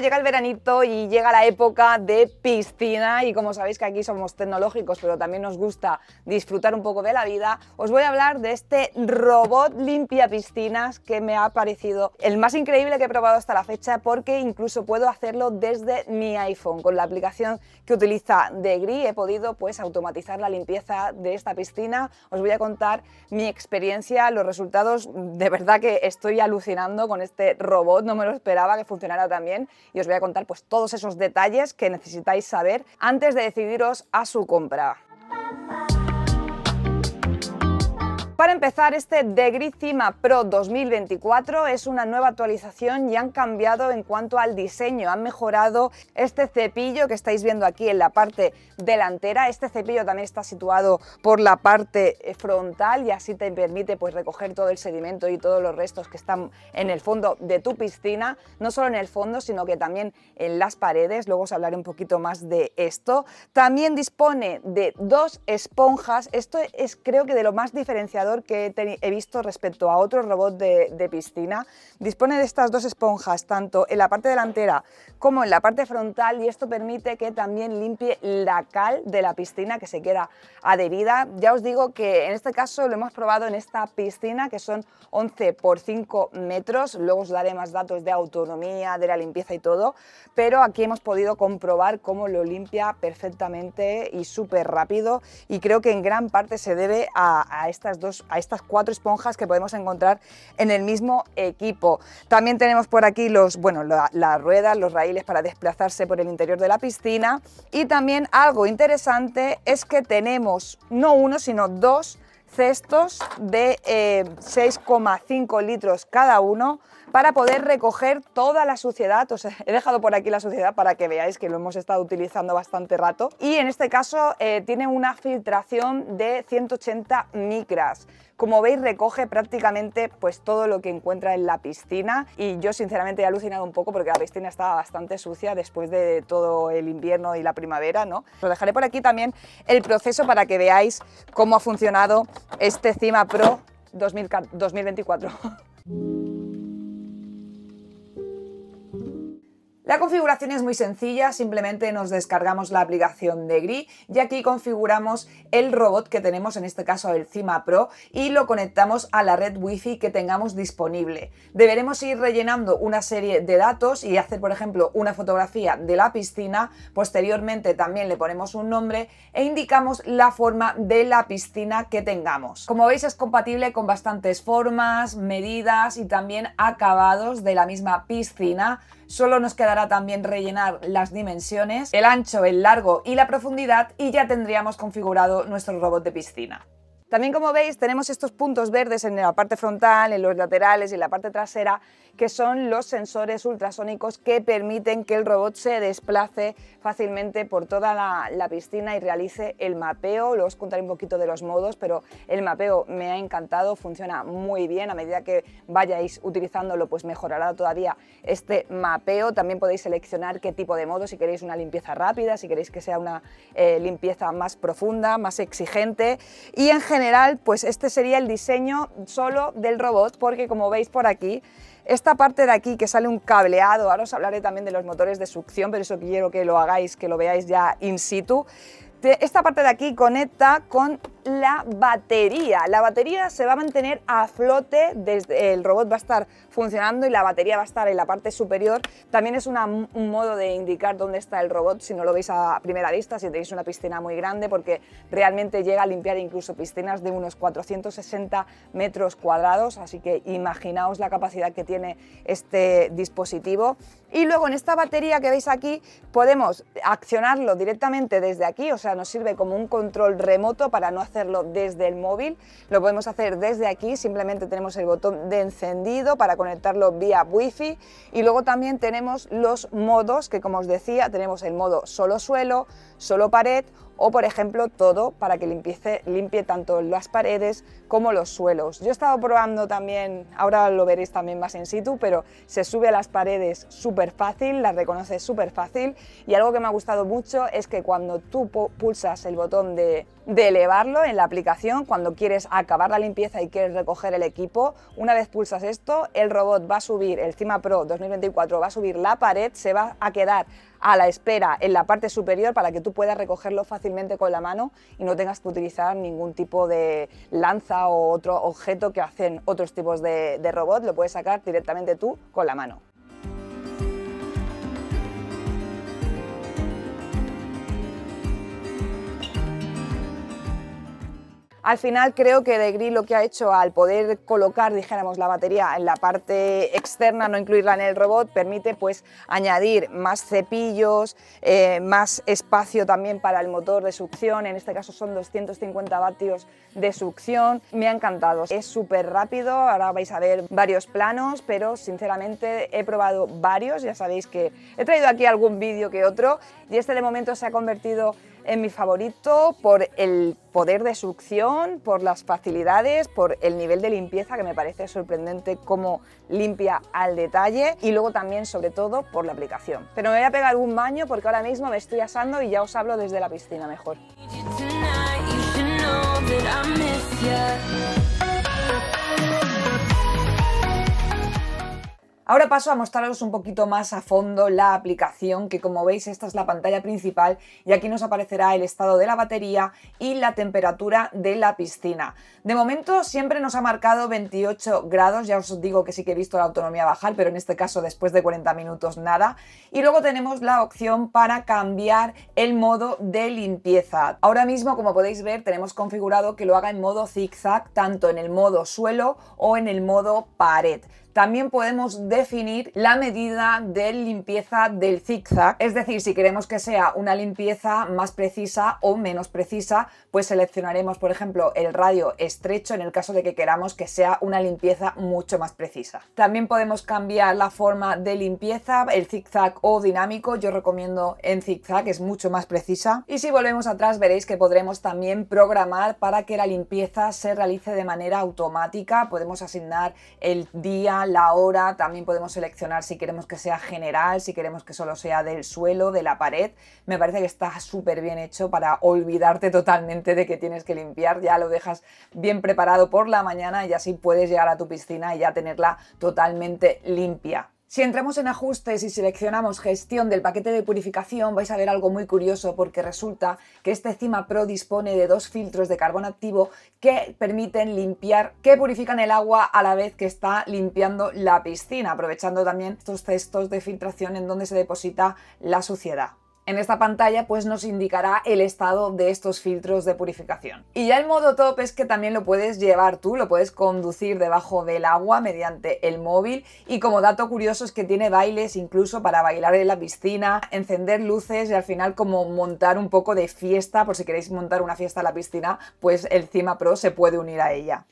llega el veranito y llega la época de piscina y como sabéis que aquí somos tecnológicos pero también nos gusta disfrutar un poco de la vida, os voy a hablar de este robot limpia piscinas que me ha parecido el más increíble que he probado hasta la fecha porque incluso puedo hacerlo desde mi iPhone. Con la aplicación que utiliza Degree he podido pues automatizar la limpieza de esta piscina. Os voy a contar mi experiencia, los resultados, de verdad que estoy alucinando con este robot, no me lo esperaba que funcionara también y os voy a contar pues todos esos detalles que necesitáis saber antes de decidiros a su compra. Para empezar, este The Pro 2024 es una nueva actualización y han cambiado en cuanto al diseño. Han mejorado este cepillo que estáis viendo aquí en la parte delantera. Este cepillo también está situado por la parte frontal y así te permite pues, recoger todo el sedimento y todos los restos que están en el fondo de tu piscina. No solo en el fondo, sino que también en las paredes. Luego os hablaré un poquito más de esto. También dispone de dos esponjas. Esto es creo que de lo más diferenciado que he, visto respecto a otro robot de, piscina. Dispone de estas dos esponjas tanto en la parte delantera como en la parte frontal y esto permite que también limpie la cal de la piscina que se queda adherida. Ya os digo que en este caso lo hemos probado en esta piscina que son 11 por 5 metros, luego os daré más datos de autonomía, de la limpieza y todo, pero aquí hemos podido comprobar cómo lo limpia perfectamente y súper rápido y creo que en gran parte se debe a, a estas dos a estas cuatro esponjas que podemos encontrar en el mismo equipo. También tenemos por aquí los, bueno, las ruedas, los raíles para desplazarse por el interior de la piscina y también algo interesante es que tenemos no uno sino dos cestos de 6,5 eh, litros cada uno para poder recoger toda la suciedad. Os he dejado por aquí la suciedad para que veáis que lo hemos estado utilizando bastante rato. Y en este caso eh, tiene una filtración de 180 micras. Como veis recoge prácticamente pues todo lo que encuentra en la piscina y yo sinceramente he alucinado un poco porque la piscina estaba bastante sucia después de todo el invierno y la primavera, ¿no? Os dejaré por aquí también el proceso para que veáis cómo ha funcionado este Cima Pro 2024. La configuración es muy sencilla, simplemente nos descargamos la aplicación de GRI y aquí configuramos el robot que tenemos, en este caso el Cima Pro, y lo conectamos a la red Wi-Fi que tengamos disponible. Deberemos ir rellenando una serie de datos y hacer, por ejemplo, una fotografía de la piscina, posteriormente también le ponemos un nombre e indicamos la forma de la piscina que tengamos. Como veis es compatible con bastantes formas, medidas y también acabados de la misma piscina, Solo nos quedará también rellenar las dimensiones, el ancho, el largo y la profundidad y ya tendríamos configurado nuestro robot de piscina. También como veis tenemos estos puntos verdes en la parte frontal, en los laterales y en la parte trasera, que son los sensores ultrasónicos que permiten que el robot se desplace fácilmente por toda la, piscina y realice el mapeo. Luego os contaré un poquito de los modos, pero el mapeo me ha encantado, funciona muy bien. A medida que vayáis utilizándolo, pues mejorará todavía este mapeo. También podéis seleccionar qué tipo de modo, si queréis una limpieza rápida, si queréis que sea una eh, limpieza más profunda, más exigente. Y en general, pues este sería el diseño solo del robot, porque como veis por aquí, esta parte de aquí que sale un cableado, ahora os hablaré también de los motores de succión, pero eso quiero que lo hagáis, que lo veáis ya in situ, esta parte de aquí conecta con la batería. La batería se va a mantener a flote, desde el robot va a estar funcionando y la batería va a estar en la parte superior. También es un modo de indicar dónde está el robot si no lo veis a primera vista, si tenéis una piscina muy grande, porque realmente llega a limpiar incluso piscinas de unos 460 metros cuadrados, así que imaginaos la capacidad que tiene este dispositivo. Y luego en esta batería que veis aquí podemos accionarlo directamente desde aquí, o sea, nos sirve como un control remoto para no hacerlo desde el móvil. Lo podemos hacer desde aquí, simplemente tenemos el botón de encendido para conectarlo vía Wi-Fi y luego también tenemos los modos que como os decía, tenemos el modo solo suelo, solo pared o por ejemplo todo para que limpie tanto las paredes como los suelos. Yo he estado probando también, ahora lo veréis también más en situ, pero se sube a las paredes súper fácil, las reconoce súper fácil y algo que me ha gustado mucho es que cuando tú pulsas el botón de, de elevarlo en la aplicación, cuando quieres acabar la limpieza y quieres recoger el equipo, una vez pulsas esto, el robot va a subir, el Cima Pro 2024 va a subir la pared, se va a quedar a la espera en la parte superior para que tú puedas recogerlo fácilmente con la mano y no tengas que utilizar ningún tipo de lanza o otro objeto que hacen otros tipos de, de robot, lo puedes sacar directamente tú con la mano. Al final creo que De Gris lo que ha hecho al poder colocar, dijéramos, la batería en la parte externa, no incluirla en el robot, permite pues añadir más cepillos, eh, más espacio también para el motor de succión, en este caso son 250 vatios de succión. Me ha encantado, es súper rápido, ahora vais a ver varios planos, pero sinceramente he probado varios, ya sabéis que he traído aquí algún vídeo que otro y este de momento se ha convertido es mi favorito por el poder de succión, por las facilidades, por el nivel de limpieza que me parece sorprendente cómo limpia al detalle y luego también sobre todo por la aplicación. Pero me voy a pegar un baño porque ahora mismo me estoy asando y ya os hablo desde la piscina mejor. Ahora paso a mostraros un poquito más a fondo la aplicación, que como veis esta es la pantalla principal y aquí nos aparecerá el estado de la batería y la temperatura de la piscina. De momento siempre nos ha marcado 28 grados, ya os digo que sí que he visto la autonomía bajar, pero en este caso después de 40 minutos nada. Y luego tenemos la opción para cambiar el modo de limpieza. Ahora mismo, como podéis ver, tenemos configurado que lo haga en modo zigzag, tanto en el modo suelo o en el modo pared. También podemos definir la medida de limpieza del zigzag, es decir, si queremos que sea una limpieza más precisa o menos precisa, pues seleccionaremos, por ejemplo, el radio estrecho en el caso de que queramos que sea una limpieza mucho más precisa. También podemos cambiar la forma de limpieza, el zigzag o dinámico, yo recomiendo en zigzag, es mucho más precisa. Y si volvemos atrás veréis que podremos también programar para que la limpieza se realice de manera automática, podemos asignar el día, la hora, también podemos seleccionar si queremos que sea general, si queremos que solo sea del suelo, de la pared. Me parece que está súper bien hecho para olvidarte totalmente de que tienes que limpiar, ya lo dejas bien preparado por la mañana y así puedes llegar a tu piscina y ya tenerla totalmente limpia. Si entramos en ajustes y seleccionamos gestión del paquete de purificación, vais a ver algo muy curioso porque resulta que este Cima Pro dispone de dos filtros de carbón activo que permiten limpiar, que purifican el agua a la vez que está limpiando la piscina, aprovechando también estos cestos de filtración en donde se deposita la suciedad en esta pantalla pues nos indicará el estado de estos filtros de purificación. Y ya el modo top es que también lo puedes llevar tú, lo puedes conducir debajo del agua mediante el móvil y como dato curioso es que tiene bailes incluso para bailar en la piscina, encender luces y al final como montar un poco de fiesta, por si queréis montar una fiesta en la piscina, pues el Cima Pro se puede unir a ella.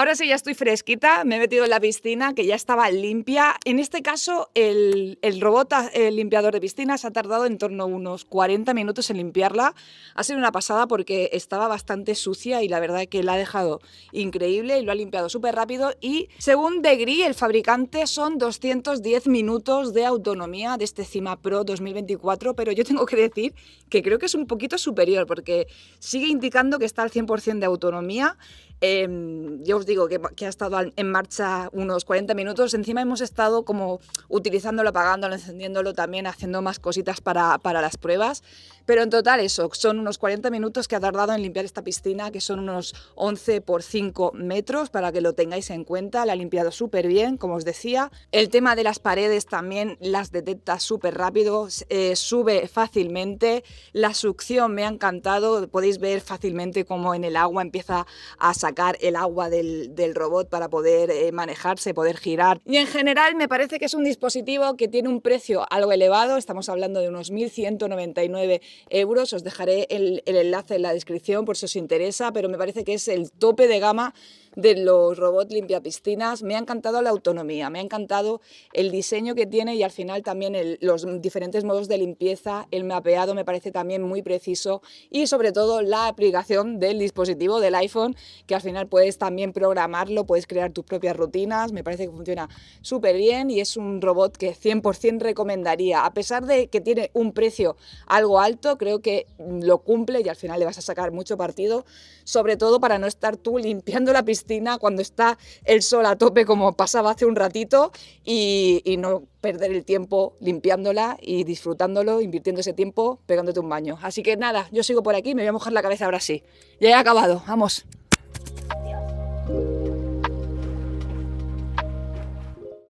Ahora sí, ya estoy fresquita, me he metido en la piscina que ya estaba limpia. En este caso, el, robot el limpiador de piscinas ha tardado en torno a unos 40 minutos en limpiarla. Ha sido una pasada porque estaba bastante sucia y la verdad que la ha dejado increíble y lo ha limpiado súper rápido. Y según degree el fabricante, son 210 minutos de autonomía de este Cima Pro 2024, pero yo tengo que decir que creo que es un poquito superior porque sigue indicando que está al 100% de autonomía. Em, yo os digo que, ha estado en marcha unos 40 minutos. Encima hemos estado como utilizándolo, apagándolo, encendiéndolo también, haciendo más cositas para, para las pruebas. Pero en total eso, son unos 40 minutos que ha tardado en limpiar esta piscina, que son unos 11 por 5 metros, para que lo tengáis en cuenta. La ha limpiado súper bien, como os decía. El tema de las paredes también las detecta súper rápido, eh, sube fácilmente. La succión me ha encantado, podéis ver fácilmente cómo en el agua empieza a sacar el agua del del, robot para poder eh, manejarse, poder girar. Y en general me parece que es un dispositivo que tiene un precio algo elevado, estamos hablando de unos 1.199 euros, os dejaré el, el enlace en la descripción por si os interesa, pero me parece que es el tope de gama de los robots piscinas Me ha encantado la autonomía, me ha encantado el diseño que tiene y al final también los diferentes modos de limpieza, el mapeado me parece también muy preciso y sobre todo la aplicación del dispositivo del iPhone, que al final puedes también programarlo, puedes crear tus propias rutinas, me parece que funciona súper bien y es un robot que 100% recomendaría, a pesar de que tiene un precio algo alto, creo que lo cumple y al final le vas a sacar mucho partido, sobre todo para no estar tú limpiando la piscina cuando está el sol a tope como pasaba hace un ratito y, y no perder el tiempo limpiándola y disfrutándolo, invirtiendo ese tiempo pegándote un baño. Así que nada, yo sigo por aquí, me voy a mojar la cabeza ahora sí. Ya he acabado, vamos.